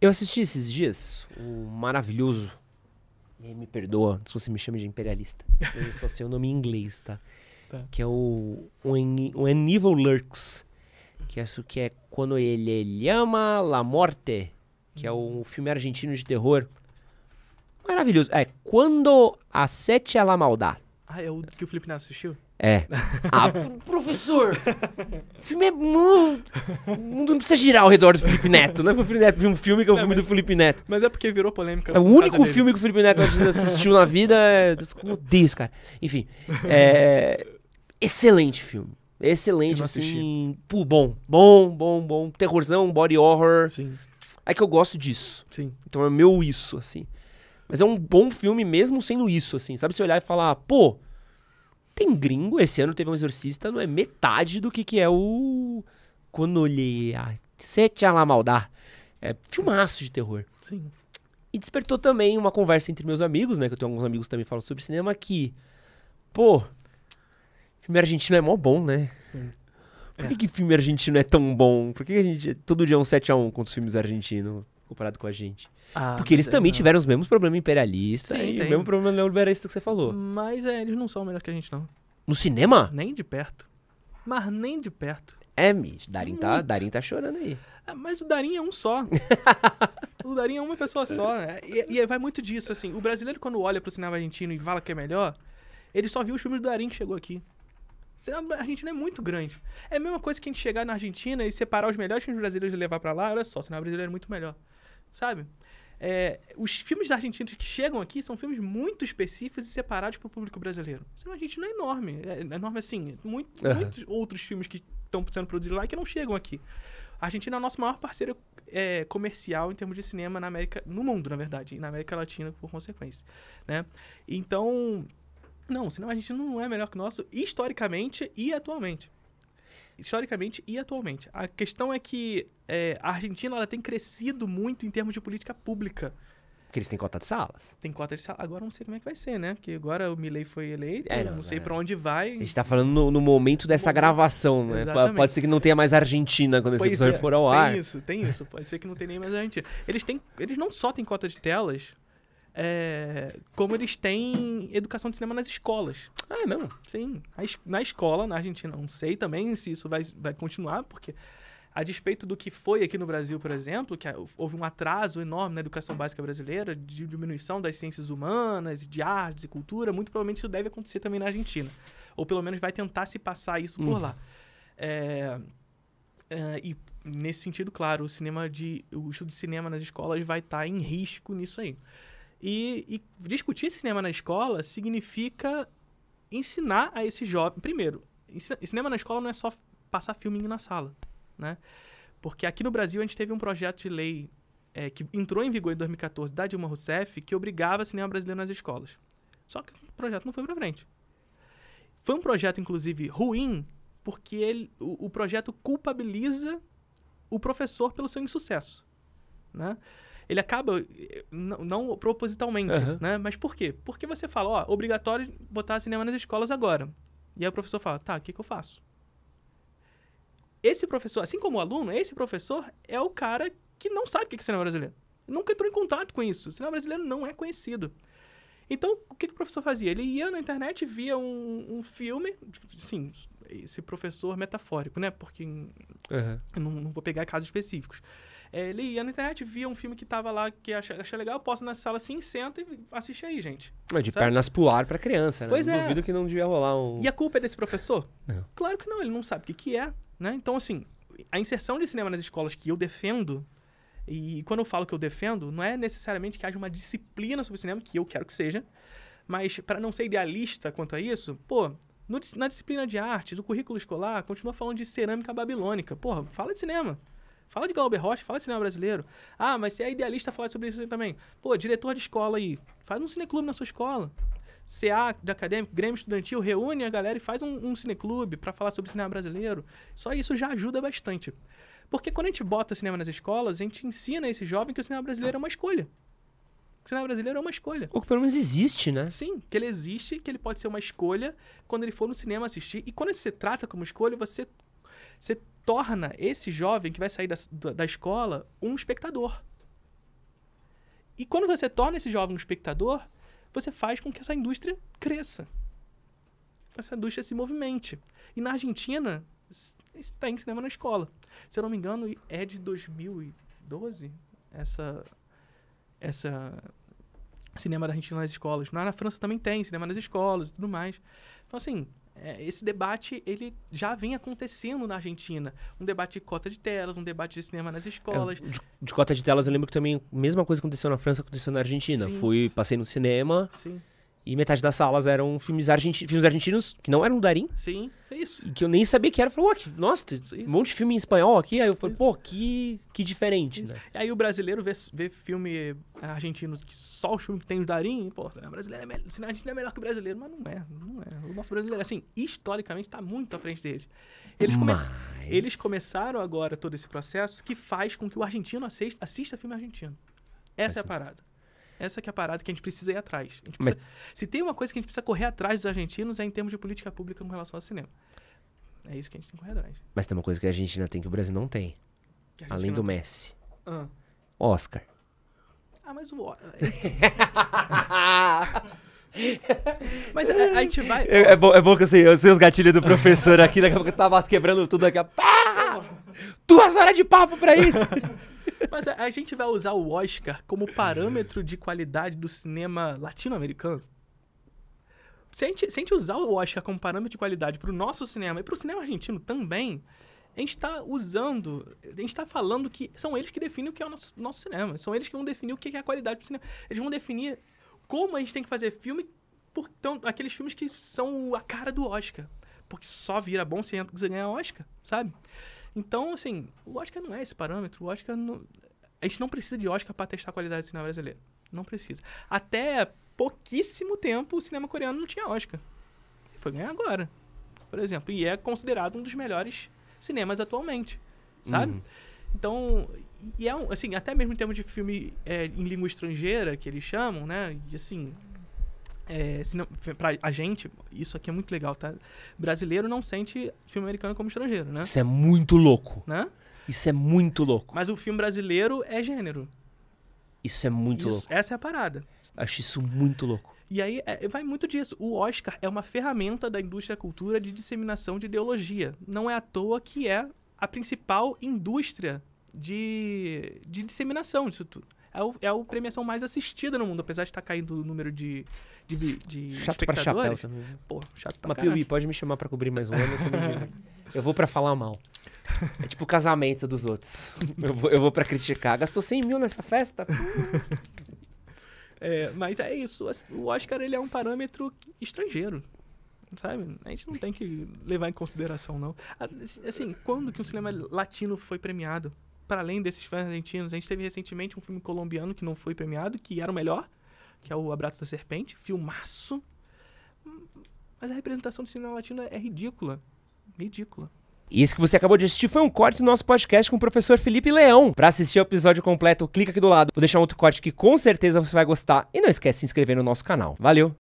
Eu assisti esses dias o maravilhoso. me perdoa se você me chama de imperialista. Eu só sei o nome em inglês, tá? tá. Que é o When, When Evil Lurks. Que é isso que é quando ele, ele ama La Morte. Que é um filme argentino de terror. Maravilhoso. É Quando a Sete é la Maldad. Ah, é o que o Felipe Neto assistiu? É. Ah, professor! O filme é muito. O mundo não precisa girar ao redor do Felipe Neto. Não é o Felipe Neto viu um filme que é o um filme mas, do Felipe Neto. Mas é porque virou polêmica. É o único filme que o Felipe Neto assistiu na vida. É... Eu cara. Enfim. É... Excelente filme. Excelente, assim. Pô, bom. Bom, bom, bom. Terrorzão, body horror. Sim. É que eu gosto disso. Sim. Então é meu isso, assim. Mas é um bom filme mesmo sendo isso, assim. Sabe se olhar e falar, pô tem gringo, esse ano teve um exorcista, não é metade do que, que é o. Quando olhei a ah, Sete lá Maldar. É filmaço de terror. Sim. E despertou também uma conversa entre meus amigos, né? Que eu tenho alguns amigos que também falam sobre cinema, que. Pô, filme argentino é mó bom, né? Sim. Por que, que filme argentino é tão bom? Por que, que a gente. Todo dia é um 7x1 contra os filmes argentinos? comparado com a gente. Ah, Porque eles é, também não. tiveram os mesmos problemas imperialistas Sim, e tem. o mesmo problema neoliberalista que você falou. Mas é, eles não são melhores que a gente, não. No cinema? Nem de perto. Mas nem de perto. É, Mitch. Darin tá, Darin tá chorando aí. É, mas o Darim é um só. o Darim é uma pessoa só. Né? E, e, vai muito disso, assim. O brasileiro, quando olha pro cinema argentino e fala que é melhor, ele só viu os filmes do Darim que chegou aqui. O cinema argentino é muito grande. É a mesma coisa que a gente chegar na Argentina e separar os melhores filmes brasileiros e levar para lá. Olha só, o cinema brasileiro é muito melhor sabe? É, os filmes argentinos que chegam aqui são filmes muito específicos e separados para o público brasileiro. Isso, a Argentina é enorme. É, é enorme assim. Muito, uhum. Muitos outros filmes que estão sendo produzidos lá que não chegam aqui. A Argentina é o nosso maior parceiro é, comercial em termos de cinema na América, no mundo, na verdade, e na América Latina, por consequência. Né? Então, não, o cinema argentino não é melhor que o nosso historicamente e atualmente historicamente e atualmente. A questão é que é, a Argentina ela tem crescido muito em termos de política pública. Porque eles têm cota de salas. Tem cota de salas. Agora não sei como é que vai ser, né? Porque agora o Milley foi eleito, é, não, não, sei é. para onde vai. A gente tá falando no, no momento dessa gravação, né? Exatamente. Pode ser que não tenha mais Argentina quando esse episódio é, for ao tem ar. Tem isso, tem isso. Pode ser que não tenha nem mais Argentina. Eles, têm, eles não só têm cota de telas, é, como eles têm educação de cinema nas escolas. Ah, é mesmo? Sim. Na escola, na Argentina, não sei também se isso vai, vai continuar, porque a despeito do que foi aqui no Brasil, por exemplo, que houve um atraso enorme na educação básica brasileira, de diminuição das ciências humanas, de artes e cultura, muito provavelmente isso deve acontecer também na Argentina. Ou pelo menos vai tentar se passar isso por hum. lá. É, é, e nesse sentido, claro, o cinema de, o estudo de cinema nas escolas vai estar tá em risco nisso aí. E, e discutir cinema na escola significa ensinar a esse jovem. Primeiro, ensina, cinema na escola não é só passar filminho na sala, né? Porque aqui no Brasil a gente teve um projeto de lei é, que entrou em vigor em 2014 da Dilma Rousseff que obrigava cinema brasileiro nas escolas. Só que o projeto não foi para frente. Foi um projeto, inclusive, ruim, porque ele, o, o projeto culpabiliza o professor pelo seu insucesso. Né? ele acaba, eh, não, propositalmente, uhum. né? Mas por quê? Porque você fala, ó, obrigatório botar cinema nas escolas agora. E aí o professor fala, tá, o que, que eu faço? Esse professor, assim como o aluno, esse professor é o cara que não sabe o que é cinema brasileiro. Nunca entrou em contato com isso. O cinema brasileiro não é conhecido. Então, o que, que o professor fazia? Ele ia na internet, via um, um filme, sim, esse professor metafórico, né? Porque uhum. eu não, não vou pegar casos específicos. É, ele ia na internet, via um filme que tava lá, que achei, achei legal, posto na sala assim, senta e assiste aí, gente. Mas é, de sabe? pernas pro ar pra criança, né? Pois não é. Duvido que não devia rolar um... E a culpa é desse professor? Não. Claro que não, ele não sabe o que, que é, né? Então, assim, a inserção de cinema nas escolas que eu defendo, e quando eu falo que eu defendo, não é necessariamente que haja uma disciplina sobre cinema, que eu quero que seja, mas para não ser idealista quanto a isso, pô, no, na disciplina de artes o currículo escolar, continua falando de cerâmica babilônica. Porra, fala de cinema. Fala de Glauber Rocha, fala de cinema brasileiro. Ah, mas você é idealista, falar sobre isso também. Pô, diretor de escola aí, faz um cineclube na sua escola. CA da acadêmico, Grêmio Estudantil, reúne a galera e faz um, um cineclube para falar sobre cinema brasileiro. Só isso já ajuda bastante. Porque quando a gente bota cinema nas escolas, a gente ensina esse jovem que o cinema brasileiro é uma escolha. O cinema brasileiro é uma escolha. Ou que pelo menos existe, né? Sim, que ele existe, que ele pode ser uma escolha quando ele for no cinema assistir. E quando ele se trata como escolha, você, você torna esse jovem que vai sair da, da, escola um espectador. E quando você torna esse jovem um espectador, você faz com que essa indústria cresça. Essa indústria se movimente. E na Argentina, tem cinema na escola. Se eu não me engano, é de 2012 essa essa cinema da Argentina nas escolas. na França também tem cinema nas escolas e tudo mais. Então, assim, é, esse debate ele já vem acontecendo na Argentina. Um debate de cota de telas, um debate de cinema nas escolas. É, de, de, cota de telas, eu lembro que também a mesma coisa aconteceu na França, aconteceu na Argentina. Sim. Fui, passei no cinema. Sim. E metade das salas eram filmes, filmes argentinos, que não eram do Darim. Sim, é isso. Que eu nem sabia que era. falou falei, que, nossa, um monte de filme em espanhol aqui. Aí eu falei, pô, que, que diferente, né? E aí o brasileiro vê, vê filme argentino, que só os filmes que tem o Darim, pô, brasileiro é melhor, o argentino é melhor que o brasileiro, mas não é, não é. O nosso brasileiro, assim, historicamente, está muito à frente deles. Eles, come mas... eles começaram agora todo esse processo que faz com que o argentino assista, assista filme argentino. Essa é a parada. Essa que é a parada que a gente precisa ir atrás. Precisa... Mas... Se tem uma coisa que a gente precisa correr atrás dos argentinos é em termos de política pública com relação ao cinema. É isso que a gente tem que correr atrás. Mas tem uma coisa que a Argentina tem que o Brasil não tem. Além do tem. Messi. Ah. Oscar. Ah, mas o... Mas a, a, gente vai. É, é, bom, é bom que eu sei, eu sei os gatilhos do professor aqui, daqui a pouco eu tava quebrando tudo aqui. Pá! Duas horas de papo pra isso! Mas a, a gente vai usar o Oscar como parâmetro de qualidade do cinema latino-americano? Se a, gente, se a, gente, usar o Oscar como parâmetro de qualidade para o nosso cinema e para o cinema argentino também, a gente está usando, a gente está falando que são eles que definem o que é o nosso, nosso cinema, são eles que vão definir o que é a qualidade do cinema. Eles vão definir como a gente tem que fazer filme, por, então, aqueles filmes que são a cara do Oscar. Porque só vira bom se você ganhar Oscar, sabe? Então, assim, o Oscar não é esse parâmetro. o não... A gente não precisa de Oscar para testar a qualidade do cinema brasileiro. Não precisa. Até pouquíssimo tempo, o cinema coreano não tinha lógica. Foi ganhar agora, por exemplo. E é considerado um dos melhores cinemas atualmente, sabe? Uhum. Então, e é um, assim, até mesmo em termos de filme é, em língua estrangeira, que eles chamam, né? E assim, é, não, pra a gente, isso aqui é muito legal, tá? Brasileiro não sente filme americano como estrangeiro, né? Isso é muito louco. Né? Isso é muito louco. Mas o filme brasileiro é gênero. Isso é muito isso, louco. Essa é a parada. Acho isso muito louco. E aí é, vai muito disso. O Oscar é uma ferramenta da indústria da cultura de disseminação de ideologia. Não é à toa que é a principal indústria de, de disseminação disso tudo é, o, é a premiação mais assistida no mundo, apesar de estar tá caindo o número de, de, de chato Pra chapéu também. Né? Pô, chato pra Mas, Piuí, pode me chamar para cobrir mais um ano? eu vou para falar mal. É tipo o casamento dos outros. Eu vou, eu vou pra criticar. Gastou 100 mil nessa festa? é, mas é isso. O Oscar ele é um parâmetro estrangeiro sabe? A gente não tem que levar em consideração, não. Assim, assim quando que o um cinema latino foi premiado? para além desses fãs argentinos, a gente teve recentemente um filme colombiano que não foi premiado, que era o melhor, que é o Abraço da Serpente, filmaço. Mas a representação do cinema latino é ridícula. Ridícula. Isso que você acabou de assistir foi um corte do nosso podcast com o professor Felipe Leão. Para assistir o episódio completo, clica aqui do lado. Vou deixar outro corte que com certeza você vai gostar. E não esquece de se inscrever no nosso canal. Valeu!